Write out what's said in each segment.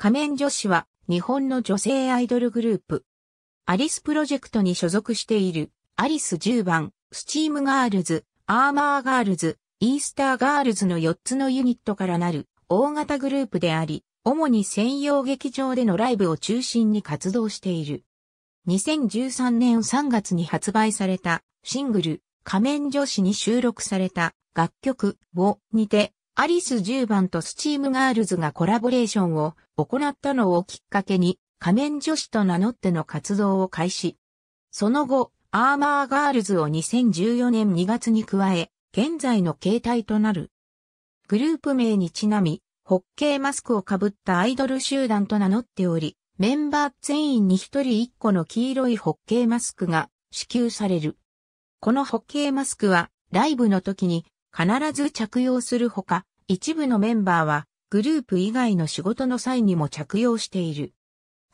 仮面女子は日本の女性アイドルグループ。アリスプロジェクトに所属しているアリス10番、スチームガールズ、アーマーガールズ、イースターガールズの4つのユニットからなる大型グループであり、主に専用劇場でのライブを中心に活動している。2013年3月に発売されたシングル仮面女子に収録された楽曲をにてアリス10番とスチームガールズがコラボレーションを行ったのをきっかけに仮面女子と名乗っての活動を開始。その後、アーマーガールズを2014年2月に加え、現在の形態となる。グループ名にちなみ、ホッケーマスクをかぶったアイドル集団と名乗っており、メンバー全員に一人一個の黄色いホッケーマスクが支給される。このホッケーマスクはライブの時に必ず着用するほか、一部のメンバーはグループ以外の仕事の際にも着用している。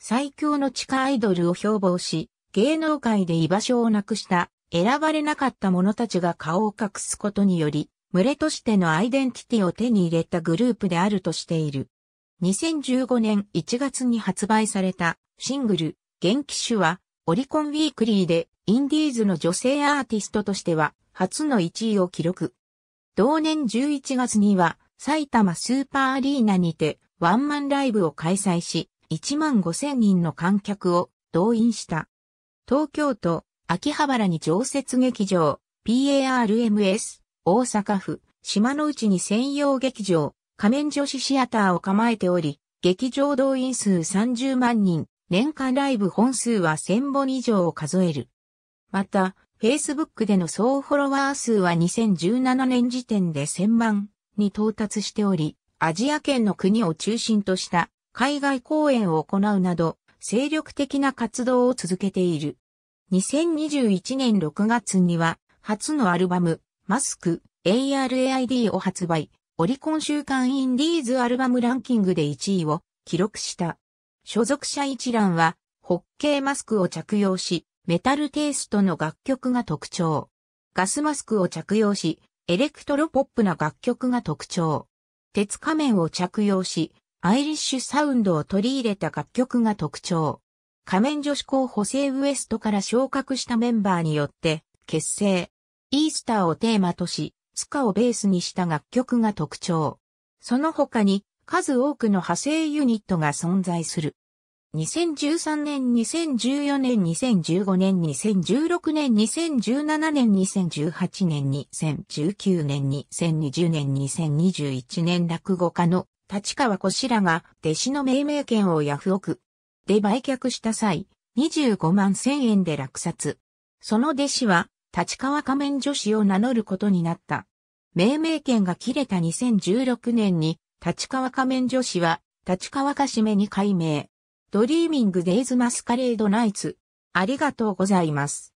最強の地下アイドルを標榜し、芸能界で居場所をなくした選ばれなかった者たちが顔を隠すことにより、群れとしてのアイデンティティを手に入れたグループであるとしている。2015年1月に発売されたシングル、元気種はオリコンウィークリーでインディーズの女性アーティストとしては初の1位を記録。同年11月には埼玉スーパーアリーナにてワンマンライブを開催し、1万5千人の観客を動員した。東京都、秋葉原に常設劇場、PARMS、大阪府、島の内に専用劇場、仮面女子シアターを構えており、劇場動員数30万人、年間ライブ本数は1000本以上を数える。また、Facebook での総フォロワー数は2017年時点で1000万に到達しており、アジア圏の国を中心とした海外公演を行うなど、精力的な活動を続けている。2021年6月には、初のアルバム、マスク、ARAID を発売、オリコン週間インディーズアルバムランキングで1位を記録した。所属者一覧は、ホッケーマスクを着用し、メタルテイストの楽曲が特徴。ガスマスクを着用し、エレクトロポップな楽曲が特徴。鉄仮面を着用し、アイリッシュサウンドを取り入れた楽曲が特徴。仮面女子候補生ウエストから昇格したメンバーによって結成。イースターをテーマとし、スカをベースにした楽曲が特徴。その他に数多くの派生ユニットが存在する。2013年、2014年、2015年、2016年、2017年、2018年、2019年、2020年、2021年落語家の立川こしらが弟子の命名権をヤフオクで売却した際、25万1000円で落札。その弟子は立川仮面女子を名乗ることになった。命名権が切れた2016年に立川仮面女子は立川かしめに改名。ドリーミングデイズマスカレードナイツ。ありがとうございます。